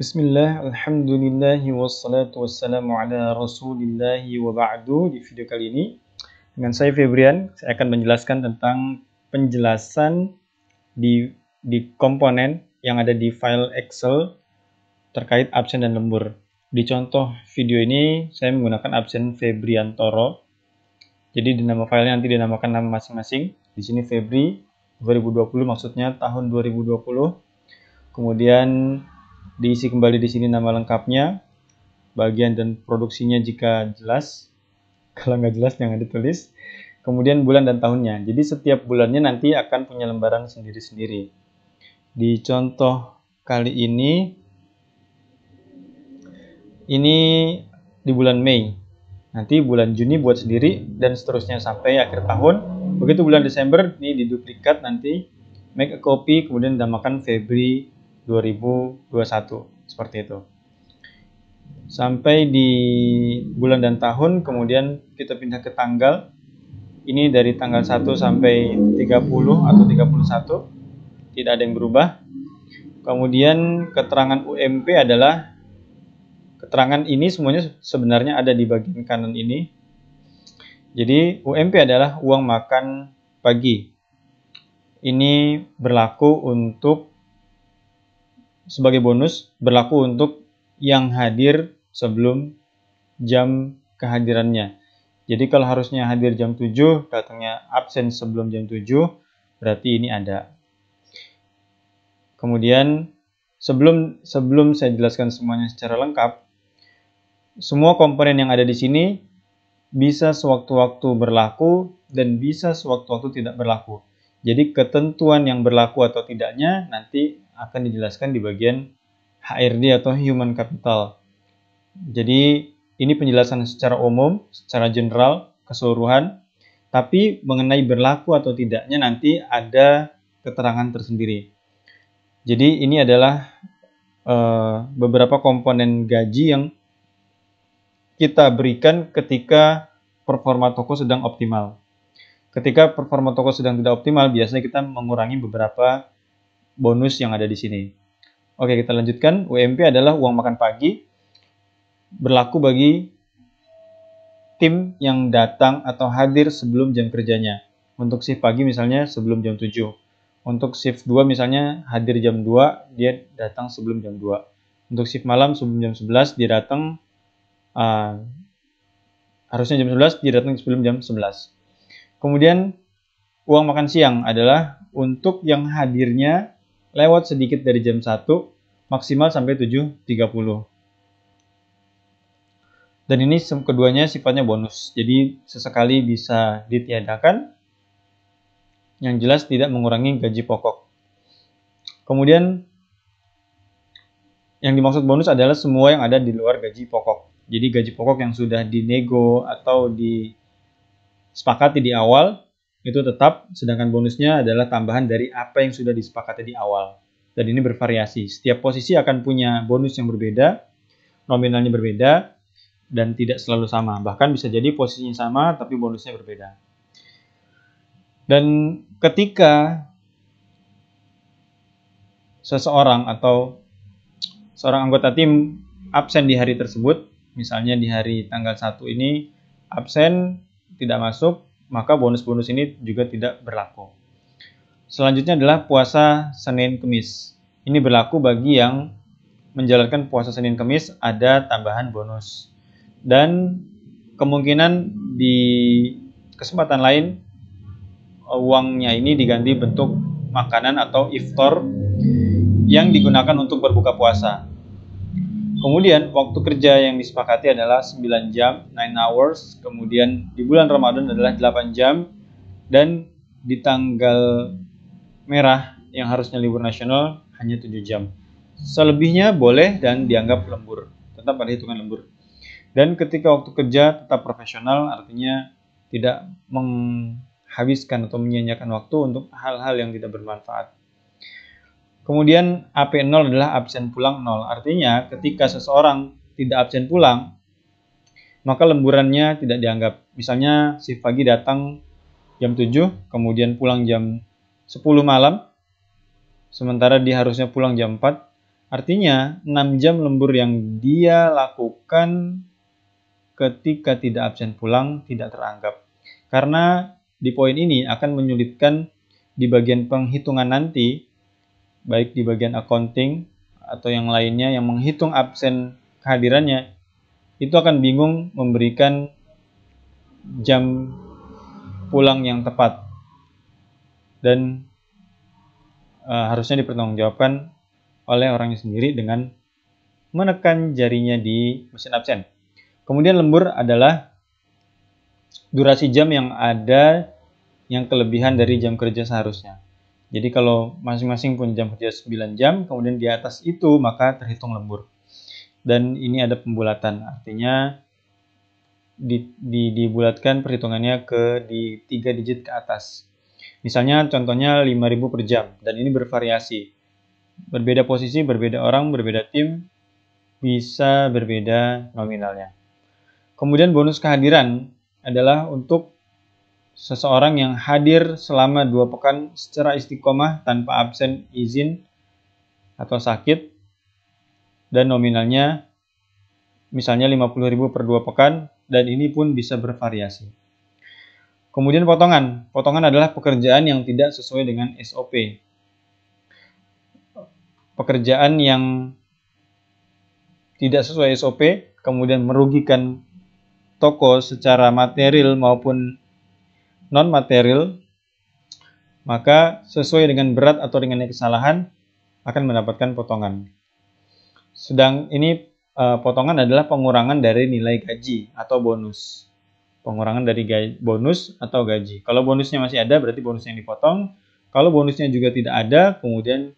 Bismillah, Alhamdulillah, wassalatu wassalamu ala rasulillah wa ba'du Di video kali ini, dengan saya Febrian, saya akan menjelaskan tentang penjelasan di, di komponen yang ada di file Excel terkait absen dan lembur. Di contoh video ini, saya menggunakan absen Febrian Toro. Jadi di nama filenya nanti dinamakan nama masing-masing. Di sini Febri 2020 maksudnya tahun 2020. Kemudian Diisi kembali di sini nama lengkapnya, bagian dan produksinya jika jelas. Kalau nggak jelas jangan ditulis. Kemudian bulan dan tahunnya. Jadi setiap bulannya nanti akan punya lembaran sendiri-sendiri. Di contoh kali ini, ini di bulan Mei. Nanti bulan Juni buat sendiri dan seterusnya sampai akhir tahun. Begitu bulan Desember, ini diduplikat nanti. Make a copy, kemudian namakan Februari 2021 seperti itu sampai di bulan dan tahun kemudian kita pindah ke tanggal ini dari tanggal 1 sampai 30 atau 31 tidak ada yang berubah kemudian keterangan UMP adalah keterangan ini semuanya sebenarnya ada di bagian kanan ini jadi UMP adalah uang makan pagi ini berlaku untuk sebagai bonus berlaku untuk yang hadir sebelum jam kehadirannya. Jadi kalau harusnya hadir jam 7, datangnya absen sebelum jam 7, berarti ini ada. Kemudian sebelum sebelum saya jelaskan semuanya secara lengkap, semua komponen yang ada di sini bisa sewaktu-waktu berlaku dan bisa sewaktu-waktu tidak berlaku. Jadi ketentuan yang berlaku atau tidaknya nanti akan dijelaskan di bagian HRD atau Human Capital. Jadi ini penjelasan secara umum, secara general, keseluruhan, tapi mengenai berlaku atau tidaknya nanti ada keterangan tersendiri. Jadi ini adalah uh, beberapa komponen gaji yang kita berikan ketika performa toko sedang optimal. Ketika performa toko sedang tidak optimal, biasanya kita mengurangi beberapa bonus yang ada di sini. Oke, kita lanjutkan. UMP adalah uang makan pagi berlaku bagi tim yang datang atau hadir sebelum jam kerjanya. Untuk shift pagi misalnya sebelum jam 7. Untuk shift 2 misalnya hadir jam 2, dia datang sebelum jam 2. Untuk shift malam sebelum jam 11, dia datang uh, harusnya jam 11, dia datang sebelum jam 11. Kemudian uang makan siang adalah untuk yang hadirnya lewat sedikit dari jam 1, maksimal sampai 7.30. Dan ini keduanya sifatnya bonus, jadi sesekali bisa ditiadakan, yang jelas tidak mengurangi gaji pokok. Kemudian yang dimaksud bonus adalah semua yang ada di luar gaji pokok. Jadi gaji pokok yang sudah dinego atau disepakati di awal itu tetap, sedangkan bonusnya adalah tambahan dari apa yang sudah disepakati di awal. Dan ini bervariasi. Setiap posisi akan punya bonus yang berbeda, nominalnya berbeda, dan tidak selalu sama. Bahkan bisa jadi posisinya sama, tapi bonusnya berbeda. Dan ketika seseorang atau seorang anggota tim absen di hari tersebut, misalnya di hari tanggal 1 ini absen tidak masuk maka bonus-bonus ini juga tidak berlaku. Selanjutnya adalah puasa Senin Kemis. Ini berlaku bagi yang menjalankan puasa Senin Kemis ada tambahan bonus. Dan kemungkinan di kesempatan lain eh, uangnya ini diganti bentuk makanan atau iftar yang digunakan untuk berbuka puasa. Kemudian waktu kerja yang disepakati adalah 9 jam, 9 hours. Kemudian di bulan Ramadan adalah 8 jam dan di tanggal merah yang harusnya libur nasional hanya 7 jam. Selebihnya boleh dan dianggap lembur, tetap pada hitungan lembur. Dan ketika waktu kerja tetap profesional artinya tidak menghabiskan atau menyanyiakan waktu untuk hal-hal yang tidak bermanfaat. Kemudian AP0 adalah absen pulang 0. Artinya ketika seseorang tidak absen pulang, maka lemburannya tidak dianggap. Misalnya si pagi datang jam 7, kemudian pulang jam 10 malam, sementara dia harusnya pulang jam 4. Artinya 6 jam lembur yang dia lakukan ketika tidak absen pulang tidak teranggap. Karena di poin ini akan menyulitkan di bagian penghitungan nanti baik di bagian accounting atau yang lainnya yang menghitung absen kehadirannya itu akan bingung memberikan jam pulang yang tepat dan e, harusnya dipertanggungjawabkan oleh orangnya sendiri dengan menekan jarinya di mesin absen. Kemudian lembur adalah durasi jam yang ada yang kelebihan dari jam kerja seharusnya. Jadi kalau masing-masing pun jam kerja 9 jam, kemudian di atas itu maka terhitung lembur. Dan ini ada pembulatan, artinya di, di, dibulatkan perhitungannya ke di 3 digit ke atas. Misalnya contohnya 5000 per jam, dan ini bervariasi. Berbeda posisi, berbeda orang, berbeda tim, bisa berbeda nominalnya. Kemudian bonus kehadiran adalah untuk seseorang yang hadir selama dua pekan secara istiqomah tanpa absen izin atau sakit dan nominalnya misalnya 50.000 per dua pekan dan ini pun bisa bervariasi. Kemudian potongan. Potongan adalah pekerjaan yang tidak sesuai dengan SOP. Pekerjaan yang tidak sesuai SOP kemudian merugikan toko secara material maupun non material maka sesuai dengan berat atau ringannya kesalahan akan mendapatkan potongan. Sedang ini uh, potongan adalah pengurangan dari nilai gaji atau bonus. Pengurangan dari gaji, bonus atau gaji. Kalau bonusnya masih ada berarti bonus yang dipotong. Kalau bonusnya juga tidak ada kemudian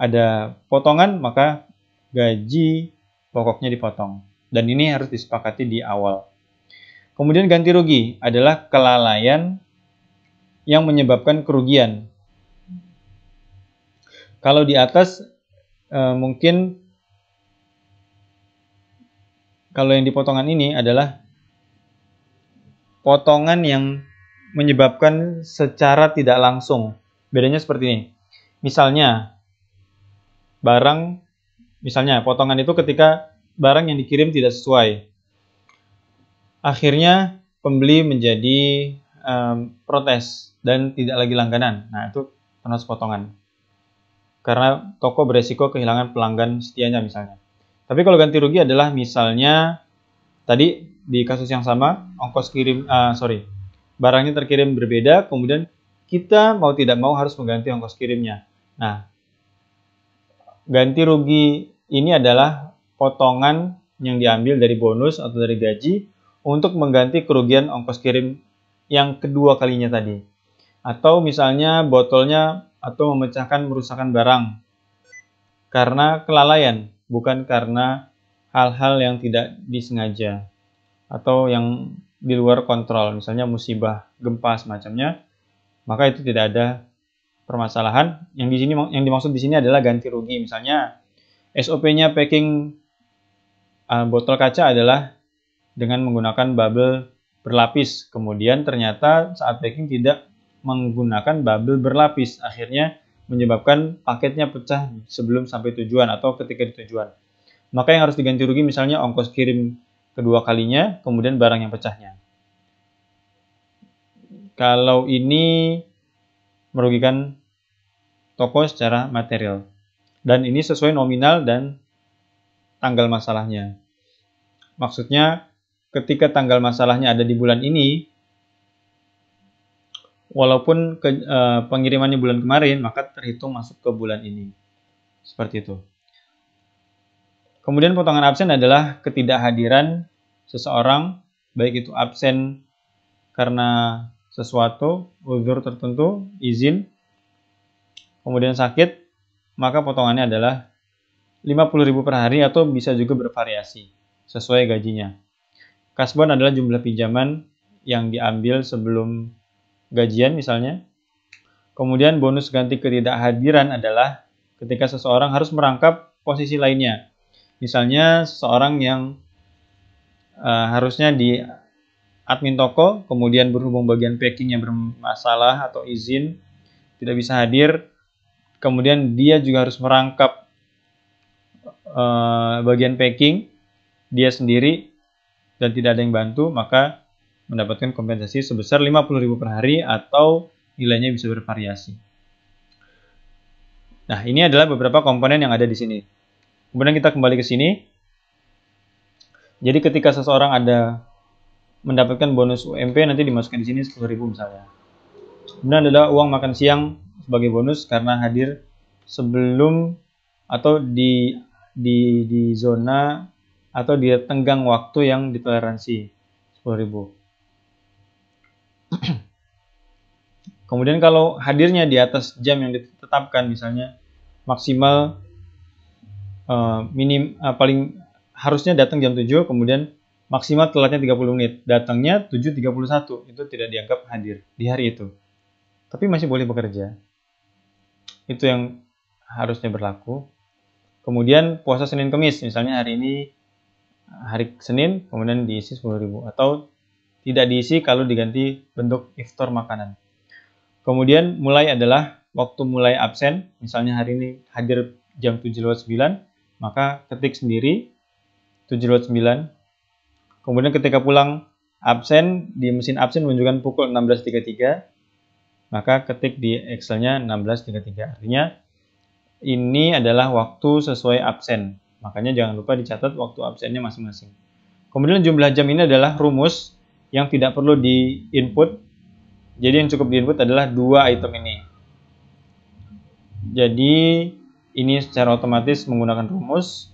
ada potongan maka gaji pokoknya dipotong. Dan ini harus disepakati di awal. Kemudian ganti rugi adalah kelalaian yang menyebabkan kerugian. Kalau di atas e, mungkin kalau yang di potongan ini adalah potongan yang menyebabkan secara tidak langsung. Bedanya seperti ini. Misalnya barang misalnya potongan itu ketika barang yang dikirim tidak sesuai akhirnya pembeli menjadi um, protes dan tidak lagi langganan. Nah, itu termasuk potongan. Karena toko beresiko kehilangan pelanggan setianya misalnya. Tapi kalau ganti rugi adalah misalnya tadi di kasus yang sama ongkos kirim uh, sorry barangnya terkirim berbeda kemudian kita mau tidak mau harus mengganti ongkos kirimnya. Nah ganti rugi ini adalah potongan yang diambil dari bonus atau dari gaji untuk mengganti kerugian ongkos kirim yang kedua kalinya tadi. Atau misalnya botolnya atau memecahkan merusakan barang karena kelalaian, bukan karena hal-hal yang tidak disengaja atau yang di luar kontrol, misalnya musibah, gempa semacamnya, maka itu tidak ada permasalahan. Yang di sini yang dimaksud di sini adalah ganti rugi. Misalnya SOP-nya packing eh, botol kaca adalah dengan menggunakan bubble berlapis. Kemudian ternyata saat packing tidak menggunakan bubble berlapis. Akhirnya menyebabkan paketnya pecah sebelum sampai tujuan atau ketika di tujuan. Maka yang harus diganti rugi misalnya ongkos kirim kedua kalinya, kemudian barang yang pecahnya. Kalau ini merugikan toko secara material. Dan ini sesuai nominal dan tanggal masalahnya. Maksudnya ketika tanggal masalahnya ada di bulan ini, walaupun ke, e, pengirimannya bulan kemarin, maka terhitung masuk ke bulan ini. Seperti itu. Kemudian potongan absen adalah ketidakhadiran seseorang, baik itu absen karena sesuatu, uzur tertentu, izin, kemudian sakit, maka potongannya adalah 50.000 per hari atau bisa juga bervariasi sesuai gajinya. Kasbon adalah jumlah pinjaman yang diambil sebelum gajian misalnya. Kemudian bonus ganti ketidakhadiran adalah ketika seseorang harus merangkap posisi lainnya. Misalnya seseorang yang uh, harusnya di admin toko, kemudian berhubung bagian packing yang bermasalah atau izin tidak bisa hadir, kemudian dia juga harus merangkap uh, bagian packing dia sendiri dan tidak ada yang bantu, maka mendapatkan kompensasi sebesar 50.000 per hari atau nilainya bisa bervariasi. Nah, ini adalah beberapa komponen yang ada di sini. Kemudian kita kembali ke sini. Jadi ketika seseorang ada mendapatkan bonus UMP nanti dimasukkan di sini 10.000 misalnya. Kemudian adalah uang makan siang sebagai bonus karena hadir sebelum atau di di di zona atau dia tenggang waktu yang ditoleransi 10.000. Kemudian kalau hadirnya di atas jam yang ditetapkan misalnya maksimal uh, minim uh, paling harusnya datang jam 7 kemudian maksimal telatnya 30 menit. Datangnya 7.31 itu tidak dianggap hadir di hari itu. Tapi masih boleh bekerja. Itu yang harusnya berlaku. Kemudian puasa Senin Kemis misalnya hari ini hari Senin kemudian diisi 10.000 atau tidak diisi kalau diganti bentuk iftar makanan. Kemudian mulai adalah waktu mulai absen, misalnya hari ini hadir jam 7.09, maka ketik sendiri 7.09. Kemudian ketika pulang absen di mesin absen menunjukkan pukul 16.33, maka ketik di Excel-nya 16.33. Artinya ini adalah waktu sesuai absen. Makanya jangan lupa dicatat waktu absennya masing-masing. Kemudian jumlah jam ini adalah rumus yang tidak perlu di input. Jadi yang cukup di input adalah dua item ini. Jadi ini secara otomatis menggunakan rumus.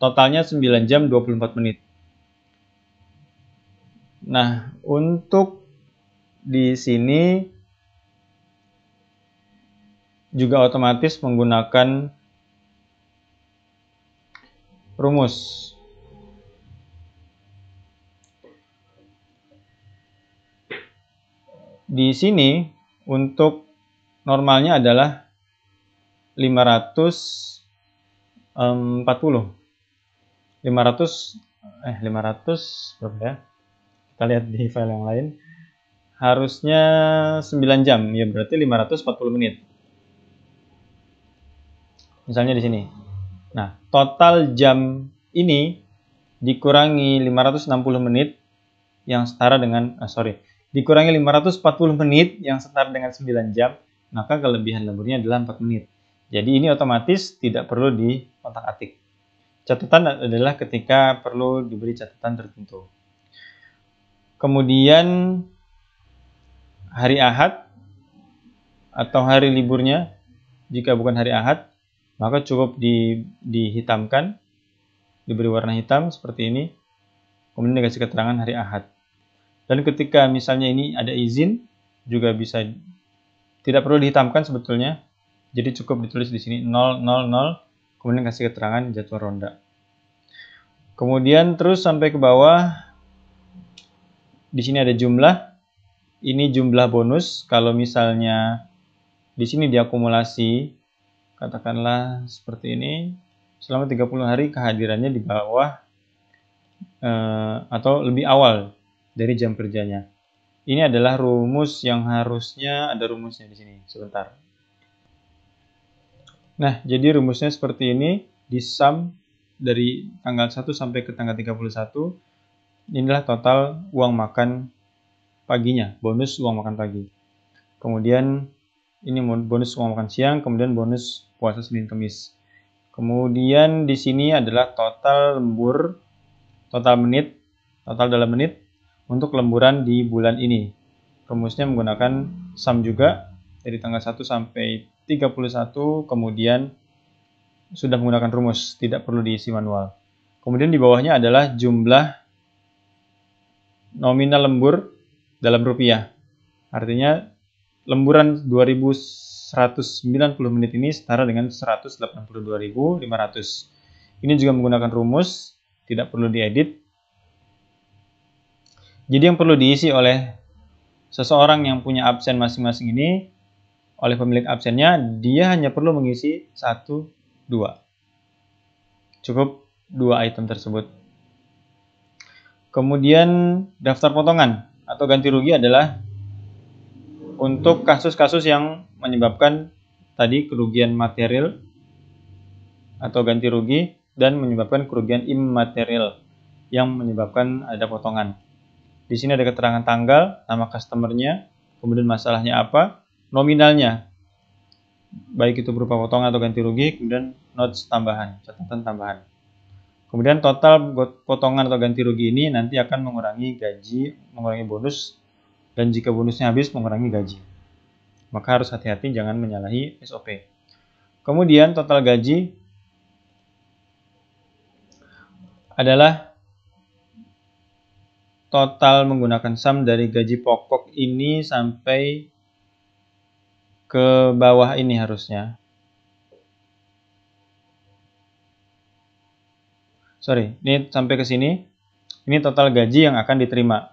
Totalnya 9 jam 24 menit. Nah, untuk di sini juga otomatis menggunakan rumus di sini untuk normalnya adalah 540 500 eh 500 berapa ya kita lihat di file yang lain harusnya 9 jam ya berarti 540 menit misalnya di sini Nah, total jam ini dikurangi 560 menit yang setara dengan, uh, sorry, dikurangi 540 menit yang setara dengan 9 jam, maka kelebihan lemburnya adalah 4 menit. Jadi ini otomatis tidak perlu di dikotak-atik. Catatan adalah ketika perlu diberi catatan tertentu. Kemudian hari Ahad atau hari liburnya jika bukan hari Ahad maka cukup di, dihitamkan, diberi warna hitam seperti ini, kemudian dikasih keterangan hari Ahad. Dan ketika misalnya ini ada izin, juga bisa tidak perlu dihitamkan sebetulnya, jadi cukup ditulis di sini 000, kemudian kasih keterangan jadwal ronda. Kemudian terus sampai ke bawah, di sini ada jumlah, ini jumlah bonus, kalau misalnya di sini diakumulasi katakanlah seperti ini selama 30 hari kehadirannya di bawah eh, atau lebih awal dari jam kerjanya. Ini adalah rumus yang harusnya ada rumusnya di sini. Sebentar. Nah, jadi rumusnya seperti ini di sum dari tanggal 1 sampai ke tanggal 31. Inilah total uang makan paginya, bonus uang makan pagi. Kemudian ini bonus uang makan siang, kemudian bonus puasa Senin Kamis. Kemudian di sini adalah total lembur, total menit, total dalam menit untuk lemburan di bulan ini. Rumusnya menggunakan SAM juga dari tanggal 1 sampai 31 kemudian sudah menggunakan rumus, tidak perlu diisi manual. Kemudian di bawahnya adalah jumlah nominal lembur dalam rupiah. Artinya lemburan 2000 190 menit ini setara dengan 182.500. Ini juga menggunakan rumus, tidak perlu diedit. Jadi yang perlu diisi oleh seseorang yang punya absen masing-masing ini, oleh pemilik absennya, dia hanya perlu mengisi 1, 2. Cukup dua item tersebut. Kemudian daftar potongan atau ganti rugi adalah untuk kasus-kasus yang menyebabkan tadi kerugian material atau ganti rugi dan menyebabkan kerugian immaterial yang menyebabkan ada potongan. Di sini ada keterangan tanggal, nama customernya, kemudian masalahnya apa, nominalnya, baik itu berupa potongan atau ganti rugi, kemudian notes tambahan, catatan tambahan. Kemudian total potongan atau ganti rugi ini nanti akan mengurangi gaji, mengurangi bonus dan jika bonusnya habis mengurangi gaji. Maka harus hati-hati jangan menyalahi SOP. Kemudian total gaji adalah total menggunakan saham dari gaji pokok ini sampai ke bawah ini harusnya. Sorry, ini sampai ke sini. Ini total gaji yang akan diterima.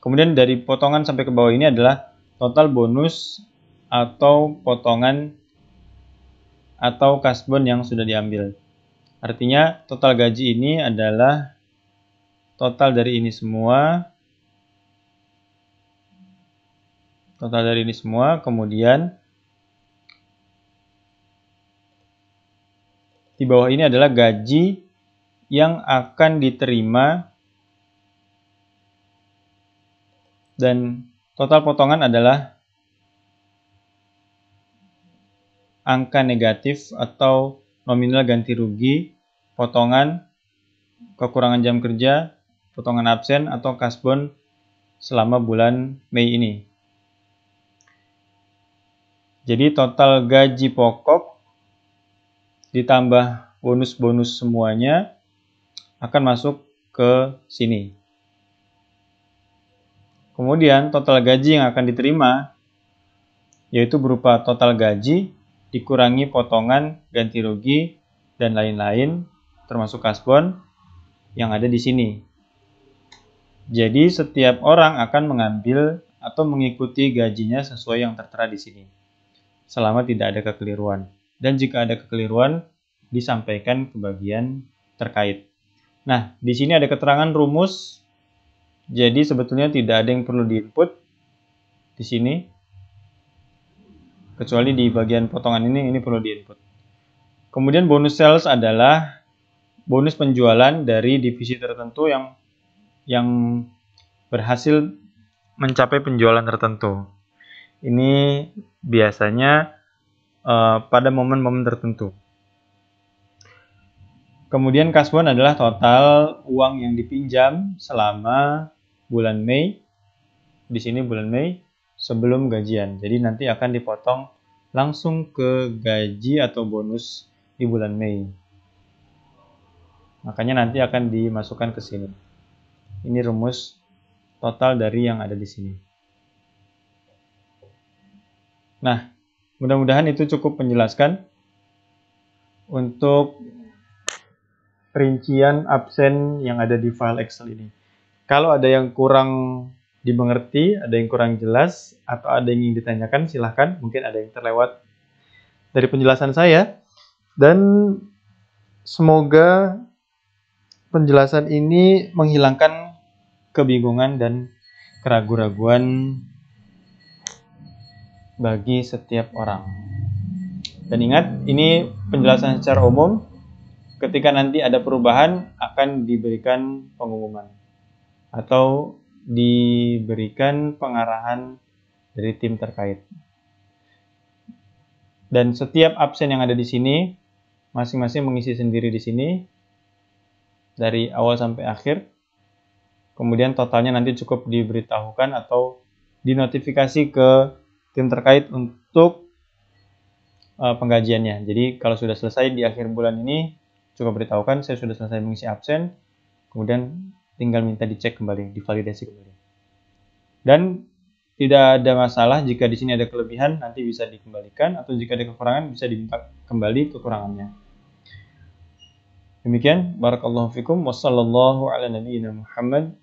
Kemudian dari potongan sampai ke bawah ini adalah total bonus atau potongan atau kasbon yang sudah diambil. Artinya total gaji ini adalah total dari ini semua. Total dari ini semua, kemudian di bawah ini adalah gaji yang akan diterima dan total potongan adalah angka negatif atau nominal ganti rugi, potongan, kekurangan jam kerja, potongan absen atau kasbon selama bulan Mei ini. Jadi total gaji pokok ditambah bonus-bonus semuanya akan masuk ke sini. Kemudian total gaji yang akan diterima yaitu berupa total gaji dikurangi potongan ganti rugi dan lain-lain termasuk kasbon yang ada di sini. Jadi setiap orang akan mengambil atau mengikuti gajinya sesuai yang tertera di sini. Selama tidak ada kekeliruan. Dan jika ada kekeliruan, disampaikan ke bagian terkait. Nah, di sini ada keterangan rumus jadi sebetulnya tidak ada yang perlu diinput di sini. Kecuali di bagian potongan ini, ini perlu diinput. Kemudian bonus sales adalah bonus penjualan dari divisi tertentu yang yang berhasil mencapai penjualan tertentu. Ini biasanya uh, pada momen-momen tertentu. Kemudian kasbon adalah total uang yang dipinjam selama bulan Mei. Di sini bulan Mei sebelum gajian. Jadi nanti akan dipotong langsung ke gaji atau bonus di bulan Mei. Makanya nanti akan dimasukkan ke sini. Ini rumus total dari yang ada di sini. Nah, mudah-mudahan itu cukup menjelaskan untuk rincian absen yang ada di file Excel ini. Kalau ada yang kurang dimengerti, ada yang kurang jelas, atau ada yang ingin ditanyakan, silahkan. Mungkin ada yang terlewat dari penjelasan saya. Dan semoga penjelasan ini menghilangkan kebingungan dan keraguan-raguan bagi setiap orang. Dan ingat, ini penjelasan secara umum. Ketika nanti ada perubahan, akan diberikan pengumuman atau diberikan pengarahan dari tim terkait. Dan setiap absen yang ada di sini, masing-masing mengisi sendiri di sini, dari awal sampai akhir. Kemudian totalnya nanti cukup diberitahukan atau dinotifikasi ke tim terkait untuk eh, penggajiannya. Jadi kalau sudah selesai di akhir bulan ini, cukup beritahukan saya sudah selesai mengisi absen, kemudian tinggal minta dicek kembali, divalidasi kembali. Dan tidak ada masalah jika di sini ada kelebihan nanti bisa dikembalikan atau jika ada kekurangan bisa diminta kembali kekurangannya. Demikian barakallahu fikum wassallallahu ala nabiyyina Muhammad